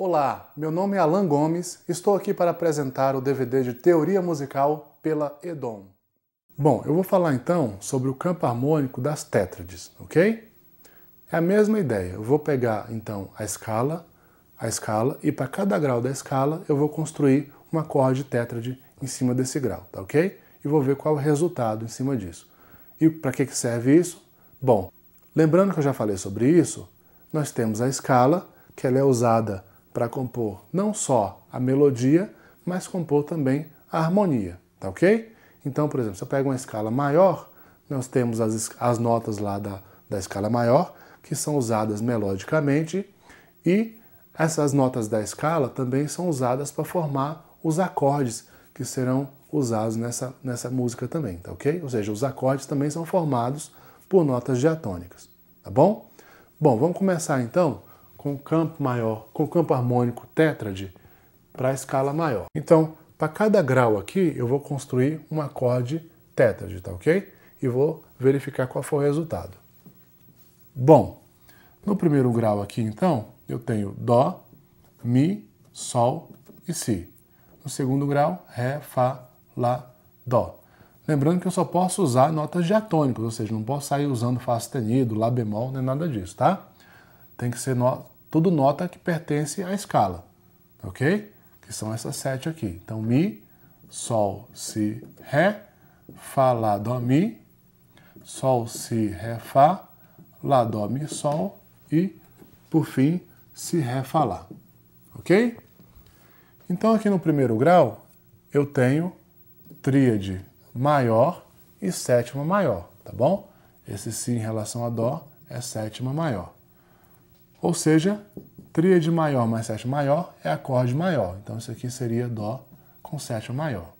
Olá, meu nome é Alan Gomes, estou aqui para apresentar o DVD de Teoria Musical pela Edom. Bom, eu vou falar então sobre o campo harmônico das tétrades, ok? É a mesma ideia, eu vou pegar então a escala, a escala, e para cada grau da escala eu vou construir um acorde tétrade em cima desse grau, tá ok? E vou ver qual é o resultado em cima disso. E para que, que serve isso? Bom, lembrando que eu já falei sobre isso, nós temos a escala, que ela é usada para compor não só a melodia, mas compor também a harmonia, tá ok? Então, por exemplo, se eu pego uma escala maior, nós temos as, as notas lá da, da escala maior, que são usadas melodicamente, e essas notas da escala também são usadas para formar os acordes que serão usados nessa, nessa música também, tá ok? Ou seja, os acordes também são formados por notas diatônicas, tá bom? Bom, vamos começar então com campo maior, com campo harmônico tétrade para a escala maior. Então, para cada grau aqui, eu vou construir um acorde tétrade, tá ok? E vou verificar qual foi o resultado. Bom, no primeiro grau aqui, então, eu tenho Dó, Mi, Sol e Si. No segundo grau, Ré, Fá, Lá, Dó. Lembrando que eu só posso usar notas diatônicas, ou seja, não posso sair usando Fá sustenido, Lá bemol, nem é nada disso, tá? Tem que ser no tudo nota que pertence à escala, ok? Que são essas sete aqui. Então, Mi, Sol, Si, Ré, Fá, Lá, Dó, Mi, Sol, Si, Ré, Fá, Lá, Dó, Mi, Sol e, por fim, Si, Ré, Fá, Lá, ok? Então, aqui no primeiro grau, eu tenho tríade maior e sétima maior, tá bom? Esse Si em relação a Dó é sétima maior. Ou seja, tríade maior mais sétima maior é acorde maior. Então isso aqui seria Dó com sétima maior.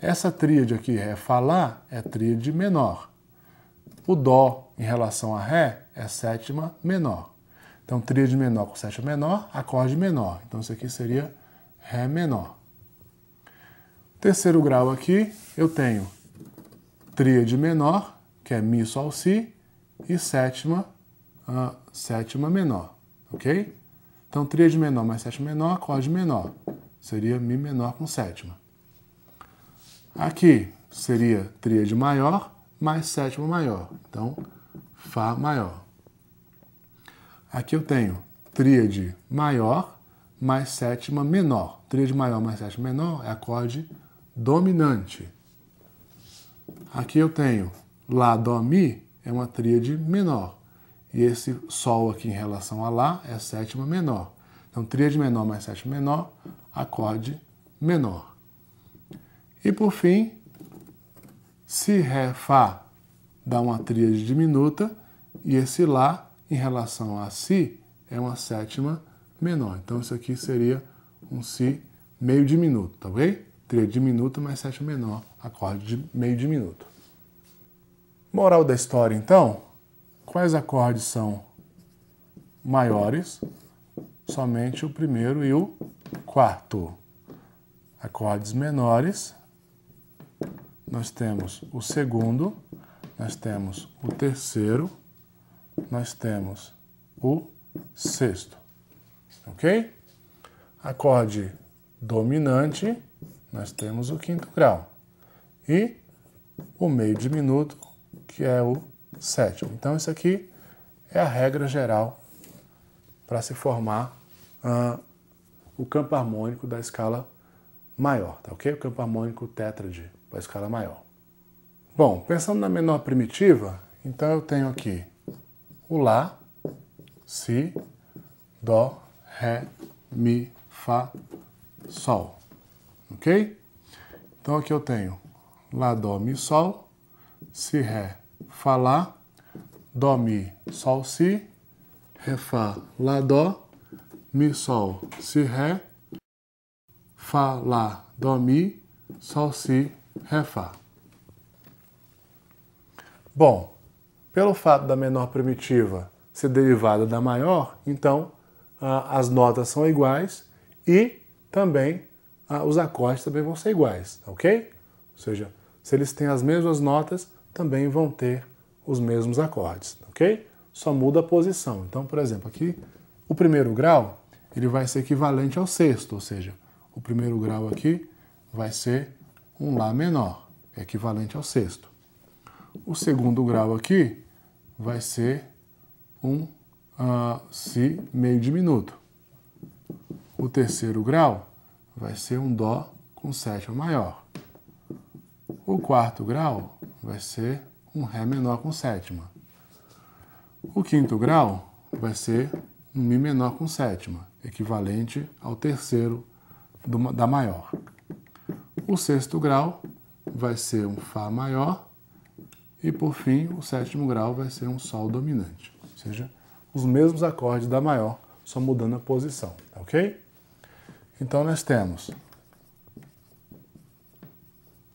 Essa tríade aqui, Ré falar, é tríade menor. O Dó em relação a Ré é sétima menor. Então tríade menor com sétima menor, acorde menor. Então isso aqui seria Ré menor. Terceiro grau aqui, eu tenho tríade menor, que é Mi, Sol, Si, e sétima menor a sétima menor, ok? Então, tríade é menor mais sétima menor, acorde menor. Seria Mi menor com sétima. Aqui seria tríade é maior mais sétima maior. Então, Fá maior. Aqui eu tenho tríade é maior mais sétima menor. Tríade maior mais sétima menor é acorde dominante. Aqui eu tenho Lá, Dó, Mi, é uma tríade menor. E esse Sol aqui em relação a Lá é sétima menor. Então, tríade menor mais sétima menor, acorde menor. E por fim, Si, Ré, Fá dá uma tríade diminuta e esse Lá em relação a Si é uma sétima menor. Então, isso aqui seria um Si meio diminuto, tá ok? Tríade diminuta mais sétima menor, acorde de meio diminuto. Moral da história, então? quais acordes são maiores? Somente o primeiro e o quarto. Acordes menores, nós temos o segundo, nós temos o terceiro, nós temos o sexto. Ok? Acorde dominante, nós temos o quinto grau. E o meio diminuto, que é o sétimo. Então, isso aqui é a regra geral para se formar uh, o campo harmônico da escala maior, tá ok? O campo harmônico tétrade para a escala maior. Bom, pensando na menor primitiva, então eu tenho aqui o Lá, Si, Dó, Ré, Mi, Fá, Sol, ok? Então aqui eu tenho Lá, Dó, Mi, Sol, Si, Ré, Fá, lá Dó, Mi, Sol, Si, Ré, Fá, Lá, Dó, Mi, Sol, Si, Ré, Fá, Lá, Dó, Mi, Sol, Si, Ré, Fá. Bom, pelo fato da menor primitiva ser derivada da maior, então ah, as notas são iguais e também ah, os acordes também vão ser iguais, ok? Ou seja, se eles têm as mesmas notas, também vão ter os mesmos acordes, ok? Só muda a posição. Então, por exemplo, aqui o primeiro grau ele vai ser equivalente ao sexto, ou seja, o primeiro grau aqui vai ser um Lá menor, é equivalente ao sexto. O segundo grau aqui vai ser um uh, Si meio diminuto. O terceiro grau vai ser um Dó com sétima maior. O quarto grau vai ser um Ré menor com sétima. O quinto grau vai ser um Mi menor com sétima, equivalente ao terceiro do, da maior. O sexto grau vai ser um Fá maior e, por fim, o sétimo grau vai ser um Sol dominante. Ou seja, os mesmos acordes da maior, só mudando a posição, tá ok? Então nós temos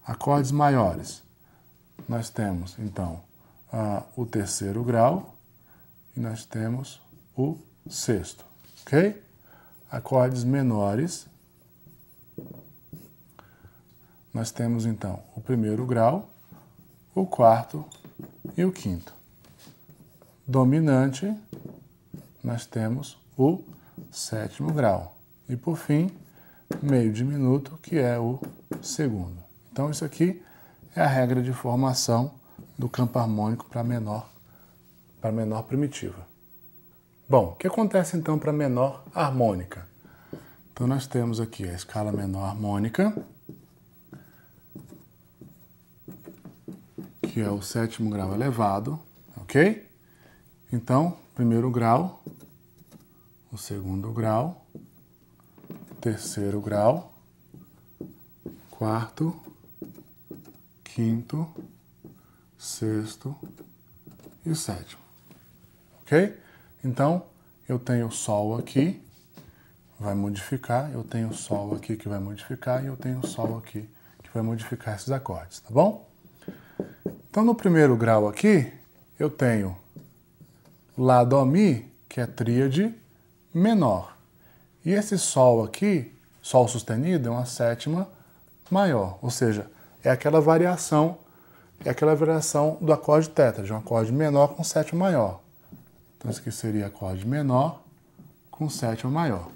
acordes maiores nós temos então o terceiro grau e nós temos o sexto, ok? Acordes menores. Nós temos então o primeiro grau, o quarto e o quinto. Dominante, nós temos o sétimo grau. E por fim, meio diminuto, que é o segundo. Então, isso aqui é a regra de formação do campo harmônico para menor, para menor primitiva. Bom, o que acontece então para menor harmônica? Então nós temos aqui a escala menor harmônica, que é o sétimo grau elevado, ok? Então, primeiro grau, o segundo grau, terceiro grau, quarto, quinto, sexto e sétimo. Ok? Então, eu tenho Sol aqui, vai modificar, eu tenho Sol aqui que vai modificar e eu tenho Sol aqui que vai modificar esses acordes, tá bom? Então, no primeiro grau aqui, eu tenho Lá, Dó, Mi, que é tríade menor. E esse Sol aqui, Sol sustenido, é uma sétima maior, ou seja, é aquela variação, é aquela variação do acorde teta, de um acorde menor com sétima maior. Então isso aqui seria acorde menor com sétima maior.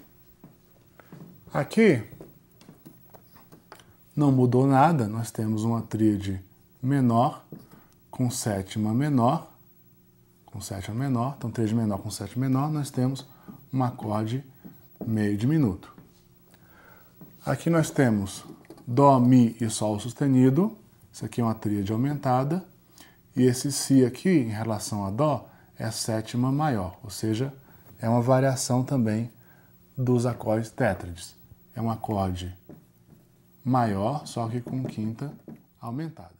Aqui não mudou nada, nós temos uma tríade menor com sétima menor, com sétima menor, então tríade menor com sétima menor, nós temos um acorde meio diminuto. Aqui nós temos Dó, Mi e Sol sustenido. Isso aqui é uma tríade aumentada. E esse Si aqui, em relação a Dó, é sétima maior, ou seja, é uma variação também dos acordes tétrades. É um acorde maior, só que com quinta aumentada.